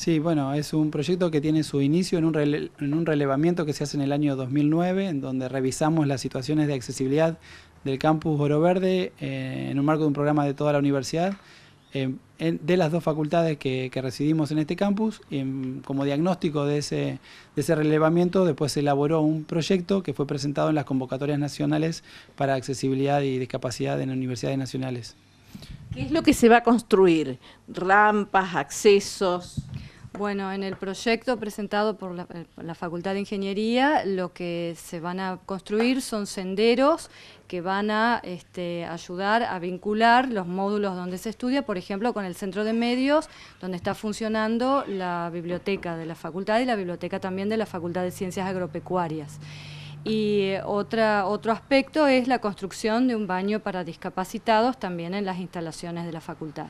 Sí, bueno, es un proyecto que tiene su inicio en un, relevamiento que se hace en el año 2009, en donde revisamos las situaciones de accesibilidad del campus Oro Verde eh, en un marco de un programa de toda la universidad, eh, de las dos facultades que, residimos en este campus. Y em, como diagnóstico de ese relevamiento, después se elaboró un proyecto que fue presentado en las convocatorias nacionales para accesibilidad y discapacidad en universidades nacionales. ¿Qué es lo que se va a construir? ¿Rampas, accesos? Bueno, en el proyecto presentado eh, por la, Facultad de Ingeniería, lo que se van a construir son senderos que van a este, ayudar a vincular los módulos donde se estudia, por ejemplo, con el centro de medios, donde está funcionando la biblioteca de la facultad y la biblioteca también de la Facultad de Ciencias Agropecuarias. Y eh, otro aspecto es la construcción de un baño para discapacitados también en las instalaciones de la facultad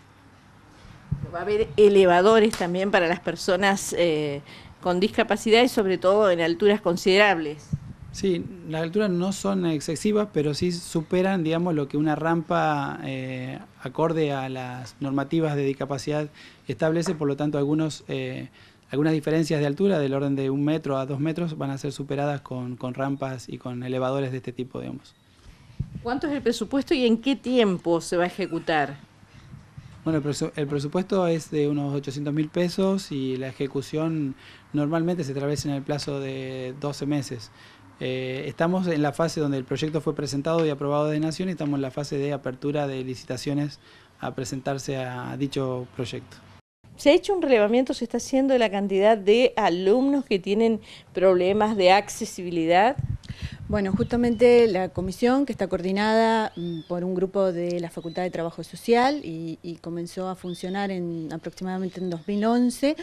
va a haber elevadores también para las personas eh, con discapacidad y sobre todo en alturas considerables. Sí, las alturas no son excesivas, pero sí superan, digamos, lo que una rampa eh, acorde a las normativas de discapacidad establece, por lo tanto algunos... Eh, algunas diferencias de altura, del orden de un metro a dos metros, van a ser superadas con, con, rampas y con elevadores de este tipo, digamos. ¿Cuánto es el presupuesto y en qué tiempo se va a ejecutar? Bueno, el presupuesto es de unos 800 mil pesos y la ejecución normalmente se atraviesa en el plazo de 12 meses. Eh, estamos en la fase donde el proyecto fue presentado y aprobado de Nación y estamos en la fase de apertura de licitaciones a presentarse a dicho proyecto. ¿Se ha hecho un relevamiento, se está haciendo la cantidad de alumnos que tienen problemas de accesibilidad? Bueno, justamente la comisión que está coordinada mm, por un grupo de la Facultad de Trabajo Social y, comenzó a funcionar en aproximadamente en 2011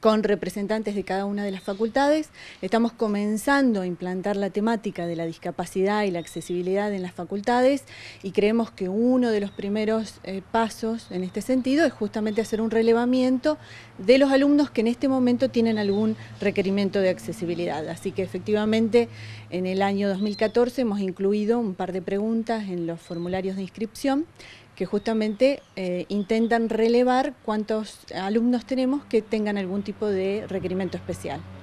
con representantes de cada una de las facultades. Estamos comenzando a implantar la temática de la discapacidad y la accesibilidad en las facultades y creemos que uno de los primeros eh, pasos en este sentido es justamente hacer un relevamiento de los alumnos que en este momento tienen algún requerimiento de accesibilidad. Así que efectivamente en el año 2014 hemos incluido un par de preguntas en los formularios de inscripción que justamente eh, intentan relevar cuántos alumnos tenemos que tengan algún tipo de requerimiento especial.